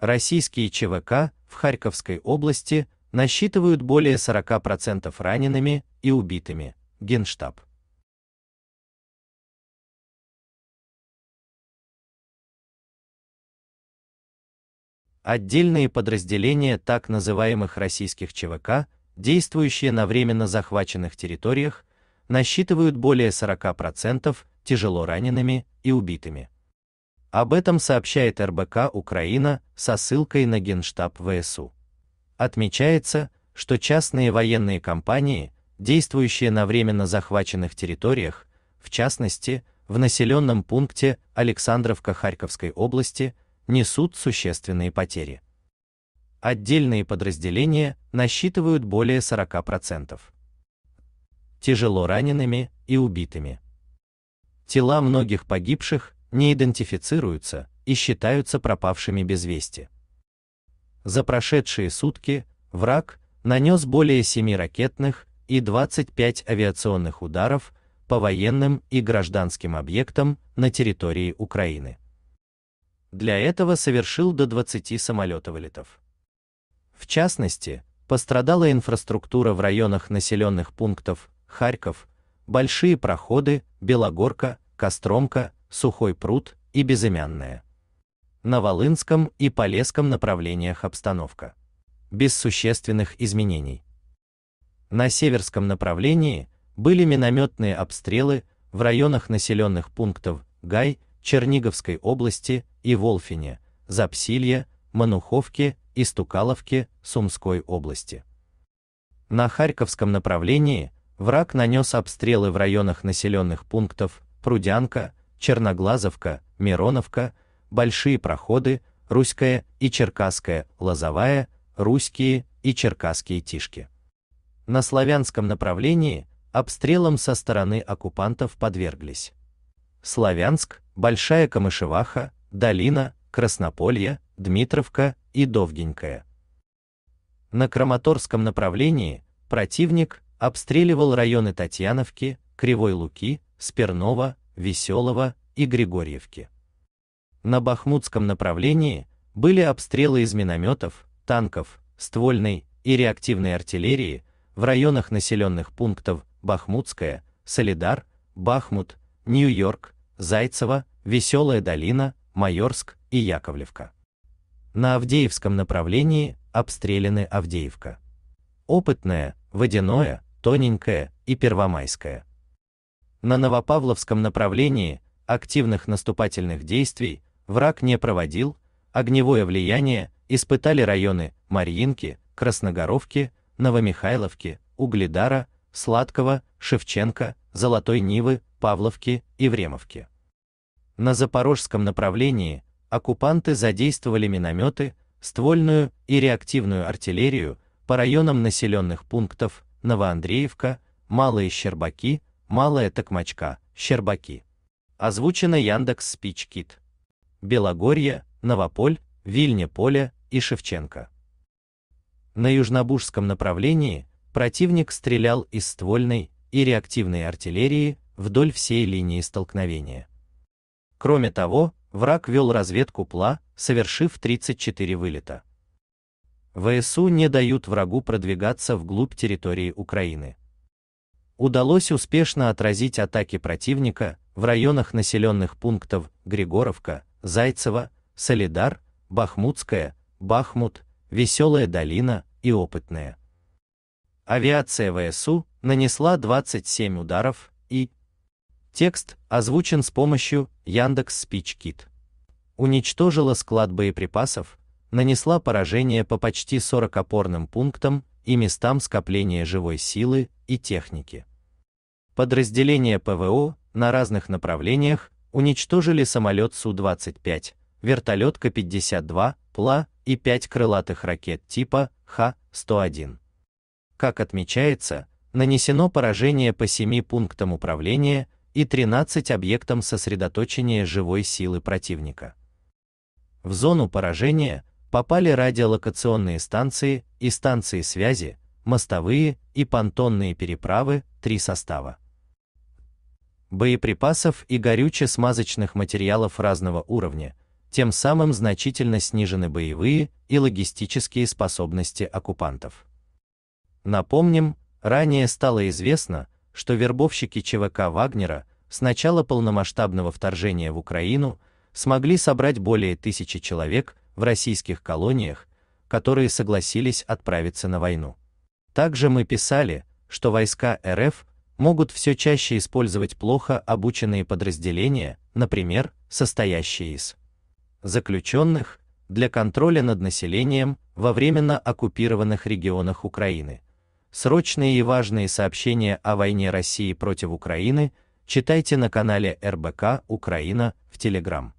Российские ЧВК в Харьковской области насчитывают более 40% ранеными и убитыми. Генштаб. Отдельные подразделения так называемых российских ЧВК, действующие на временно захваченных территориях, насчитывают более 40% тяжело ранеными и убитыми. Об этом сообщает РБК Украина со ссылкой на Генштаб ВСУ. Отмечается, что частные военные компании, действующие на временно захваченных территориях, в частности, в населенном пункте Александровка Харьковской области, несут существенные потери. Отдельные подразделения насчитывают более 40%. Тяжело ранеными и убитыми. Тела многих погибших не идентифицируются и считаются пропавшими без вести. За прошедшие сутки враг нанес более 7 ракетных и 25 авиационных ударов по военным и гражданским объектам на территории Украины. Для этого совершил до 20 самолетовылетов. В частности, пострадала инфраструктура в районах населенных пунктов Харьков, Большие проходы, Белогорка, Костромка, Сухой пруд и Безымянное. На Волынском и Полесском направлениях обстановка. Без существенных изменений. На северском направлении были минометные обстрелы в районах населенных пунктов Гай, Черниговской области и Волфине, Запсилье, Мануховке и Стукаловке Сумской области. На Харьковском направлении враг нанес обстрелы в районах населенных пунктов Прудянка, Черноглазовка, Мироновка, Большие проходы, русская и Черкасская, Лозовая, русские и Черкасские Тишки. На славянском направлении обстрелом со стороны оккупантов подверглись. Славянск, Большая Камышеваха, Долина, Краснополье, Дмитровка и Довгенькая. На Краматорском направлении противник обстреливал районы Татьяновки, Кривой Луки, Спернова, Веселого и Григорьевки. На Бахмутском направлении были обстрелы из минометов, танков, ствольной и реактивной артиллерии в районах населенных пунктов Бахмутская, Солидар, Бахмут, Нью-Йорк, Зайцево, Веселая долина, Майорск и Яковлевка. На Авдеевском направлении обстреляны Авдеевка. Опытная, водяное, тоненькое и первомайское. На Новопавловском направлении активных наступательных действий враг не проводил, огневое влияние испытали районы Марьинки, Красногоровки, Новомихайловки, Угледара, Сладкого, Шевченко, Золотой Нивы, Павловки и Времовки. На запорожском направлении оккупанты задействовали минометы, ствольную и реактивную артиллерию по районам населенных пунктов Новоандреевка, Малые Щербаки, Малая Токмачка, Щербаки озвучено Яндекс Спичкит. Белогорье, Новополь, Вильне поле и Шевченко. На южнобужском направлении противник стрелял из ствольной и реактивной артиллерии вдоль всей линии столкновения. Кроме того, враг вел разведку ПЛА, совершив 34 вылета. ВСУ не дают врагу продвигаться вглубь территории Украины. Удалось успешно отразить атаки противника в районах населенных пунктов Григоровка, Зайцево, Солидар, Бахмутская, Бахмут, Веселая долина и Опытная. Авиация ВСУ нанесла 27 ударов и текст озвучен с помощью Яндекс Спичкит. Уничтожила склад боеприпасов, нанесла поражение по почти 40 опорным пунктам и местам скопления живой силы и техники. Подразделения ПВО на разных направлениях уничтожили самолет Су-25, вертолет К-52, ПЛА и пять крылатых ракет типа Х-101. Как отмечается, нанесено поражение по семи пунктам управления и 13 объектам сосредоточения живой силы противника. В зону поражения попали радиолокационные станции и станции связи, мостовые и понтонные переправы, три состава боеприпасов и горюче-смазочных материалов разного уровня, тем самым значительно снижены боевые и логистические способности оккупантов. Напомним, ранее стало известно, что вербовщики ЧВК Вагнера с начала полномасштабного вторжения в Украину смогли собрать более тысячи человек в российских колониях, которые согласились отправиться на войну. Также мы писали, что войска РФ могут все чаще использовать плохо обученные подразделения, например, состоящие из заключенных, для контроля над населением во временно оккупированных регионах Украины. Срочные и важные сообщения о войне России против Украины читайте на канале РБК Украина в Телеграм.